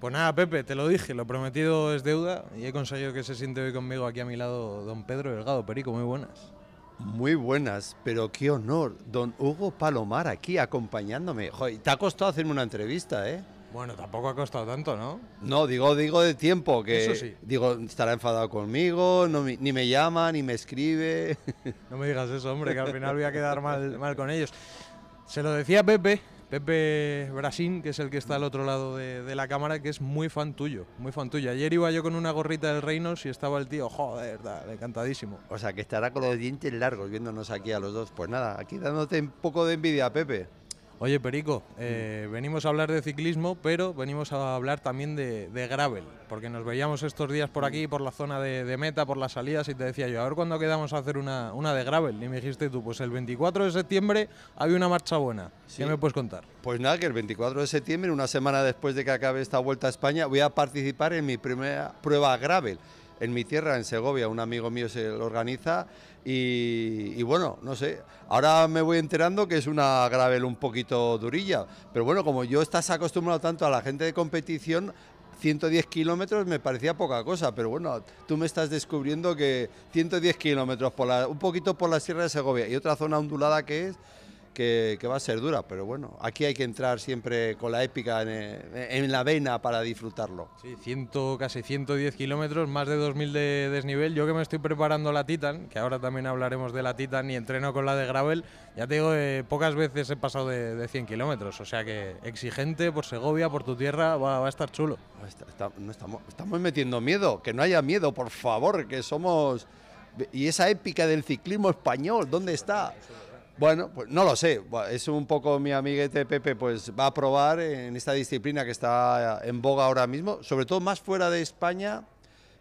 Pues nada, Pepe, te lo dije, lo prometido es deuda y he conseguido que se siente hoy conmigo aquí a mi lado don Pedro Delgado Perico, muy buenas. Muy buenas, pero qué honor, don Hugo Palomar aquí acompañándome. Joder, te ha costado hacerme una entrevista, ¿eh? Bueno, tampoco ha costado tanto, ¿no? No, digo, digo de tiempo, que digo, estará enfadado conmigo, ni me llama, ni me escribe. No me digas eso, hombre, que al final voy a quedar mal, mal con ellos. Se lo decía Pepe, Pepe Brasín, que es el que está al otro lado de, la cámara, que es muy fan tuyo, muy fan tuyo. Ayer iba yo con una gorrita del Reino y estaba el tío, joder, encantadísimo. O sea, que estará con los dientes largos viéndonos aquí a los dos. Pues nada, aquí dándote un poco de envidia, Pepe. Oye, Perico, eh, venimos a hablar de ciclismo, pero venimos a hablar también de, gravel, porque nos veíamos estos días por aquí, por la zona de, meta, por las salidas, y te decía yo, a ver cuándo quedamos a hacer una, una de gravel. Y me dijiste tú, pues el 24 de septiembre había una marcha buena. ¿Qué me puedes contar? Pues nada, que el 24 de septiembre, una semana después de que acabe esta vuelta a España, voy a participar en mi primera prueba gravel en mi tierra, en Segovia, un amigo mío se lo organiza y, bueno, no sé, ahora me voy enterando que es una gravel un poquito durilla, pero bueno, como yo estás acostumbrado tanto a la gente de competición, 110 kilómetros me parecía poca cosa, pero bueno, tú me estás descubriendo que 110 kilómetros, por un poquito por la Sierra de Segovia y otra zona ondulada que es, que, va a ser dura, pero bueno, aquí hay que entrar siempre con la épica en, la vena para disfrutarlo. Sí, casi 110 kilómetros, más de 2.000 de desnivel. Yo que me estoy preparando la Titan, que ahora también hablaremos de la Titan y entreno con la de Gravel, ya te digo, eh, pocas veces he pasado de, 100 kilómetros, o sea que exigente por Segovia, por tu tierra, va, a estar chulo. Ah, no estamos, estamos metiendo miedo, que no haya miedo, por favor, que somos... Y esa épica del ciclismo español, ¿dónde está? Bueno, pues no lo sé. Es un poco mi amiguete Pepe, pues va a probar en esta disciplina que está en boga ahora mismo, sobre todo más fuera de España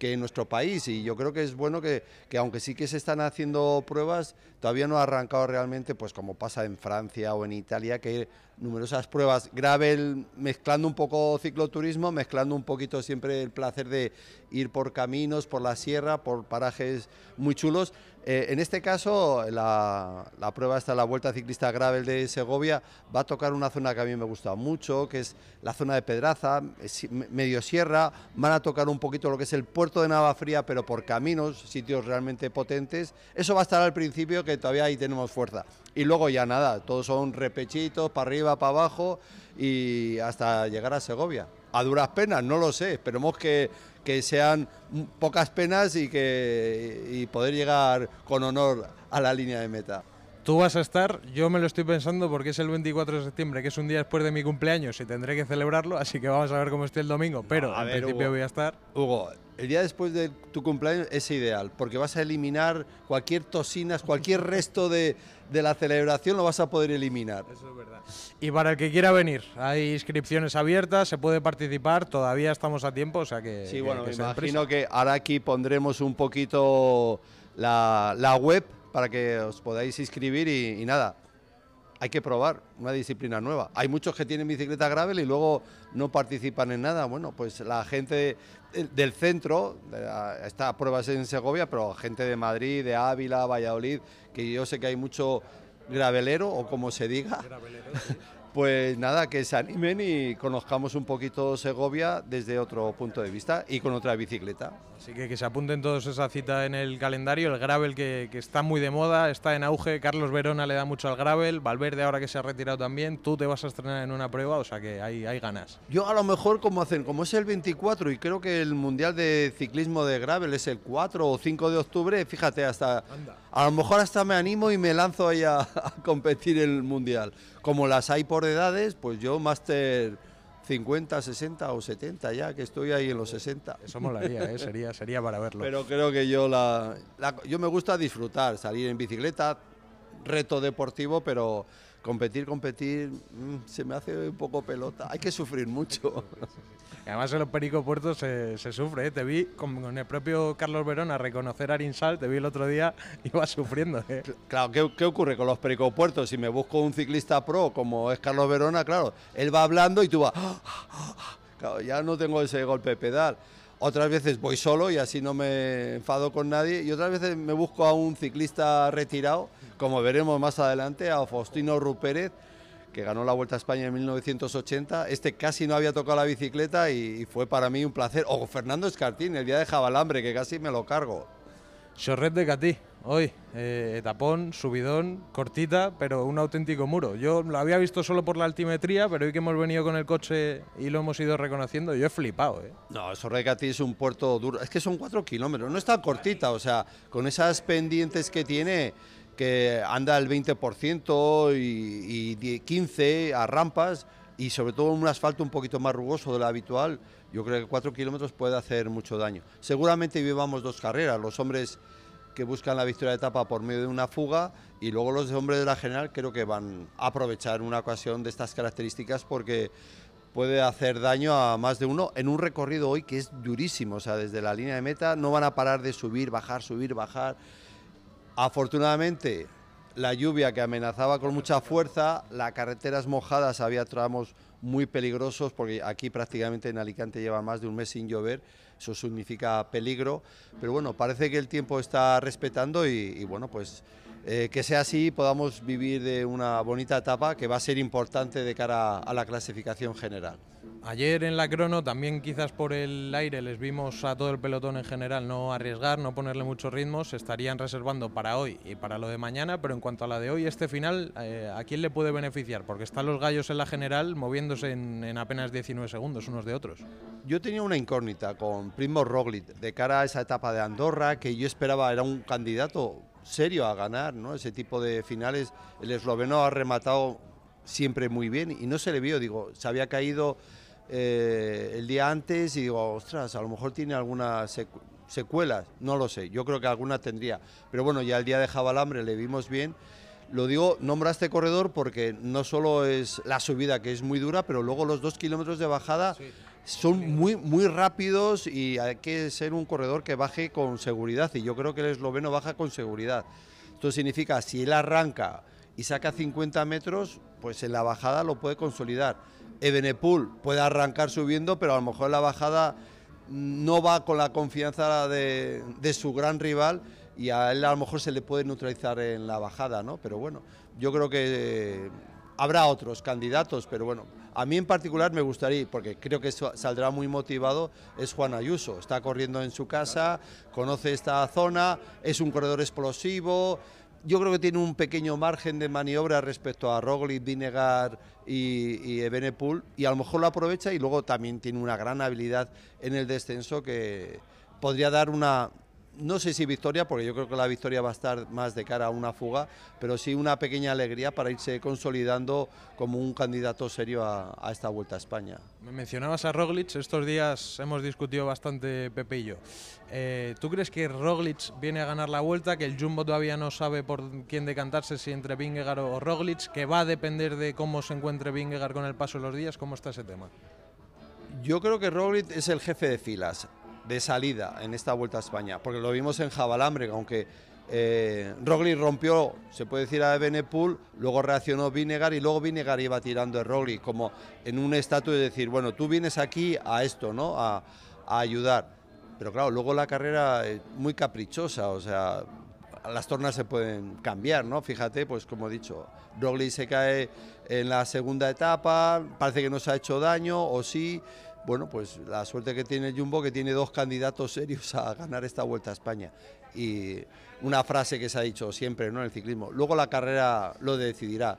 que en nuestro país. Y yo creo que es bueno que, aunque sí que se están haciendo pruebas, todavía no ha arrancado realmente, pues como pasa en Francia o en Italia, que hay numerosas pruebas gravel, mezclando un poco cicloturismo, mezclando un poquito siempre el placer de ir por caminos, por la sierra, por parajes muy chulos. Eh, en este caso, la, prueba hasta la Vuelta Ciclista Gravel de Segovia va a tocar una zona que a mí me gusta mucho, que es la zona de Pedraza, medio sierra. Van a tocar un poquito lo que es el puerto de Navafría, pero por caminos, sitios realmente potentes. Eso va a estar al principio, que todavía ahí tenemos fuerza. Y luego ya nada, todos son repechitos, para arriba, para abajo, y hasta llegar a Segovia. A duras penas, no lo sé, esperemos que que sean pocas penas y, que, poder llegar con honor a la línea de meta. Tú vas a estar, yo me lo estoy pensando porque es el 24 de septiembre, que es un día después de mi cumpleaños y tendré que celebrarlo, así que vamos a ver cómo estoy el domingo, pero al principio voy a estar. Hugo, el día después de tu cumpleaños es ideal, porque vas a eliminar cualquier toxinas, cualquier resto de, la celebración lo vas a poder eliminar. Eso es verdad. Y para el que quiera venir, hay inscripciones abiertas, se puede participar, todavía estamos a tiempo, o sea que... Sí, bueno, me imagino que ahora aquí pondremos un poquito la, la web para que os podáis inscribir y, nada, hay que probar una disciplina nueva. Hay muchos que tienen bicicleta gravel y luego no participan en nada. Bueno, pues la gente eh, del centro, está prueba pruebas en Segovia, pero gente de Madrid, de Ávila, Valladolid, que yo sé que hay mucho gravelero o como se diga, pues nada, que se animen y conozcamos un poquito Segovia desde otro punto de vista y con otra bicicleta. Así que que se apunten todos esa cita en el calendario, el gravel que, está muy de moda, está en auge, Carlos Verona le da mucho al gravel, Valverde ahora que se ha retirado también, tú te vas a estrenar en una prueba, o sea que hay, hay ganas. Yo a lo mejor como hacen, como es el 24 y creo que el Mundial de Ciclismo de Gravel es el 4 o 5 de octubre, fíjate, hasta a lo mejor hasta me animo y me lanzo ahí a, a competir el Mundial, como las hay por de edades, pues yo máster 50, 60 o 70 ya, que estoy ahí en los 60. Eso molaría, ¿eh? sería, sería para verlo. Pero creo que yo la, la, Yo me gusta disfrutar, salir en bicicleta, reto deportivo, pero competir, competir, mm, se me hace un poco pelota. Hay que sufrir mucho. Además, en los pericopuertos se, sufre. ¿eh? Te vi con, el propio Carlos Verona... reconocer a Arinsal, te vi el otro día, ...y iba sufriendo. ¿eh? Claro, ¿qué, ocurre con los pericopuertos? Si me busco un ciclista pro como es Carlos Verona, claro, él va hablando y tú vas. ¡Ah, ah, ah, claro, ya no tengo ese golpe de pedal otras veces voy solo y así no me enfado con nadie, y otras veces me busco a un ciclista retirado, como veremos más adelante, a Faustino Rupérez, que ganó la Vuelta a España en 1980. Este casi no había tocado la bicicleta y fue para mí un placer. O Fernando Escartín, el día de Jabalambre, que casi me lo cargo. Chorret de Catí, hoy. Eh, tapón, subidón, cortita, pero un auténtico muro. Yo lo había visto solo por la altimetría, pero hoy que hemos venido con el coche y lo hemos ido reconociendo, yo he flipado. ¿eh? No, Chorret de Catí es un puerto duro. Es que son cuatro kilómetros, no está cortita, o sea, con esas pendientes que tiene que anda el 20% y, y 15 a rampas, y sobre todo un asfalto un poquito más rugoso de lo habitual, yo creo que cuatro kilómetros puede hacer mucho daño. Seguramente vivamos dos carreras, los hombres que buscan la victoria de etapa por medio de una fuga y luego los hombres de la general creo que van a aprovechar una ocasión de estas características porque puede hacer daño a más de uno en un recorrido hoy que es durísimo, o sea, desde la línea de meta no van a parar de subir, bajar, subir, bajar. Afortunadamente, la lluvia que amenazaba con mucha fuerza, las carreteras mojadas, había tramos muy peligrosos, porque aquí prácticamente en Alicante lleva más de un mes sin llover, eso significa peligro, pero bueno, parece que el tiempo está respetando y, y bueno, pues eh, que sea así podamos vivir de una bonita etapa que va a ser importante de cara a la clasificación general. Ayer en la crono también quizás por el aire les vimos a todo el pelotón en general no arriesgar, no ponerle muchos ritmos, se estarían reservando para hoy y para lo de mañana, pero en cuanto a la de hoy, este final, eh, ¿a quién le puede beneficiar? Porque están los gallos en la general moviéndose en, apenas 19 segundos unos de otros. Yo tenía una incógnita con Primo Roglic de cara a esa etapa de Andorra, que yo esperaba era un candidato serio a ganar, ¿no? Ese tipo de finales, el esloveno ha rematado siempre muy bien y no se le vio, digo, se había caído eh, el día antes y digo, ostras, a lo mejor tiene algunas secuelas, no lo sé, yo creo que alguna tendría, pero bueno, ya el día de Jabalambre le vimos bien. Lo digo, nombra este corredor porque no solo es la subida que es muy dura, pero luego los dos kilómetros de bajada son muy, muy rápidos y hay que ser un corredor que baje con seguridad y yo creo que el esloveno baja con seguridad. Esto significa, si él arranca y saca 50 metros, pues en la bajada lo puede consolidar. Ebenepool puede arrancar subiendo, pero a lo mejor en la bajada no va con la confianza de, de, su gran rival y a él a lo mejor se le puede neutralizar en la bajada, ¿no? Pero bueno, yo creo que Habrá otros candidatos, pero bueno, a mí en particular me gustaría, porque creo que saldrá muy motivado, es Juan Ayuso. Está corriendo en su casa, conoce esta zona, es un corredor explosivo. Yo creo que tiene un pequeño margen de maniobra respecto a Roglic, Vinegar y, y y a lo mejor lo aprovecha y luego también tiene una gran habilidad en el descenso que podría dar una, no sé si victoria, porque yo creo que la victoria va a estar más de cara a una fuga, pero sí una pequeña alegría para irse consolidando como un candidato serio a, esta Vuelta a España. Me mencionabas a Roglic, estos días hemos discutido bastante Pepe eh, ¿Tú crees que Roglic viene a ganar la Vuelta, que el Jumbo todavía no sabe por quién decantarse, si entre Vingegaard o Roglic, que va a depender de cómo se encuentre Vingegaard con el paso de los días? ¿Cómo está ese tema? Yo creo que Roglic es el jefe de filas de salida en esta Vuelta a España, porque lo vimos en Jabalambre, aunque eh, Roglic rompió, se puede decir, a Benepool luego reaccionó Vinegar y luego Vinegar iba tirando a Roglic, como en un estatus de decir, bueno, tú vienes aquí a esto, ¿no? A, ayudar. Pero claro, luego la carrera es muy caprichosa, o sea, las tornas se pueden cambiar, ¿no? Fíjate, pues como he dicho, Roglic se cae en la segunda etapa, parece que no se ha hecho daño, o sí, bueno, pues la suerte que tiene el Jumbo que tiene dos candidatos serios a ganar esta Vuelta a España. Y una frase que se ha dicho siempre ¿no? en el ciclismo, luego la carrera lo decidirá.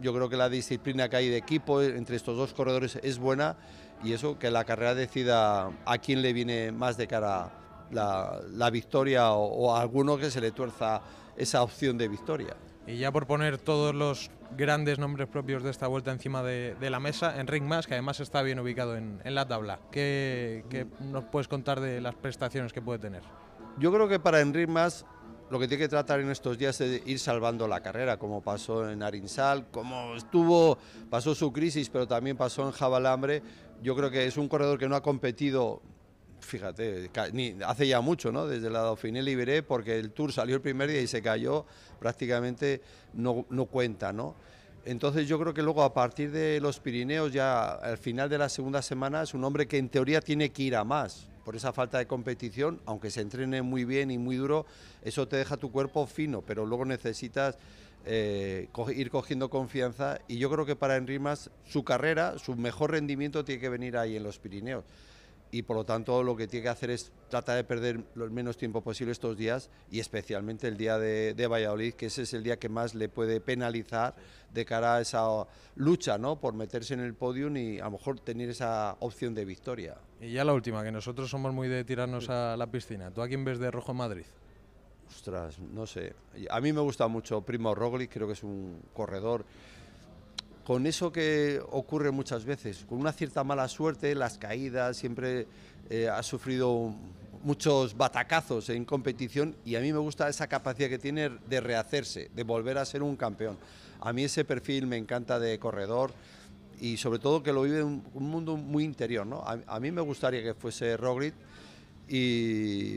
Yo creo que la disciplina que hay de equipo entre estos dos corredores es buena y eso que la carrera decida a quién le viene más de cara la, victoria o, o a alguno que se le tuerza esa opción de victoria. Y ya por poner todos los grandes nombres propios de esta vuelta encima de, la mesa, Enric Mas, que además está bien ubicado en, la tabla. ¿Qué, nos puedes contar de las prestaciones que puede tener? Yo creo que para Enric Mas lo que tiene que tratar en estos días es ir salvando la carrera, como pasó en Arinsal, como estuvo, pasó su crisis, pero también pasó en Jabalambre. Yo creo que es un corredor que no ha competido fíjate, hace ya mucho, ¿no? Desde la Dauphiné liberé porque el Tour salió el primer día y se cayó, prácticamente no, cuenta, ¿no? Entonces yo creo que luego a partir de los Pirineos, ya al final de la segunda semana, es un hombre que en teoría tiene que ir a más. Por esa falta de competición, aunque se entrene muy bien y muy duro, eso te deja tu cuerpo fino, pero luego necesitas eh, ir cogiendo confianza. Y yo creo que para Enrimas su carrera, su mejor rendimiento tiene que venir ahí en los Pirineos y por lo tanto lo que tiene que hacer es tratar de perder lo menos tiempo posible estos días y especialmente el día de, de, Valladolid, que ese es el día que más le puede penalizar de cara a esa lucha ¿no? por meterse en el podium y a lo mejor tener esa opción de victoria. Y ya la última, que nosotros somos muy de tirarnos a la piscina. ¿Tú a quién ves de rojo Madrid? Ostras, no sé. A mí me gusta mucho Primo Roglic, creo que es un corredor con eso que ocurre muchas veces, con una cierta mala suerte, las caídas, siempre eh, ha sufrido muchos batacazos en competición y a mí me gusta esa capacidad que tiene de rehacerse, de volver a ser un campeón. A mí ese perfil me encanta de corredor y sobre todo que lo vive un, un mundo muy interior. A, mí me gustaría que fuese Rogrid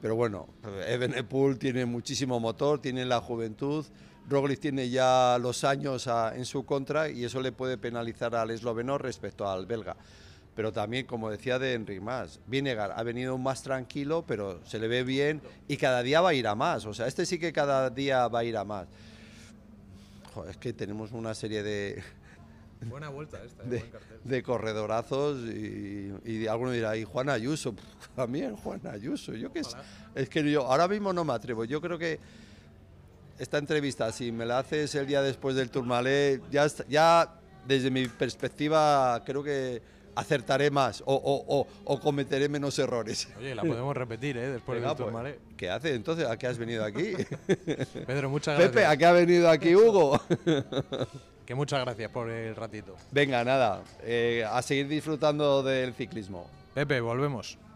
pero bueno, Evenepoel tiene muchísimo motor, tiene la juventud, Roglic tiene ya los años ah, en su contra y eso le puede penalizar al esloveno respecto al belga. Pero también, como decía de Enric Mas, Vinegar ha venido más tranquilo, pero se le ve bien y cada día va a ir a más. O sea, este sí que cada día va a ir a más. Joder, es que tenemos una serie de, Buena vuelta esta, ¿eh? de, corredorazos y, y, alguno dirá, y Juan Ayuso, también Juan Ayuso, yo qué sé. Es que yo ahora mismo no me atrevo, yo creo que esta entrevista, si me la haces el día después del Turmalé, ya, ya desde mi perspectiva creo que acertaré más o, cometeré menos errores. Oye, la podemos repetir, ¿eh? Después del pues, Turmalé. ¿Qué haces entonces? ¿A qué has venido aquí? Pedro, muchas gracias. Pepe, ¿a qué ha venido aquí Hugo? que muchas gracias por el ratito. Venga, nada, eh, a seguir disfrutando del ciclismo. Pepe, volvemos.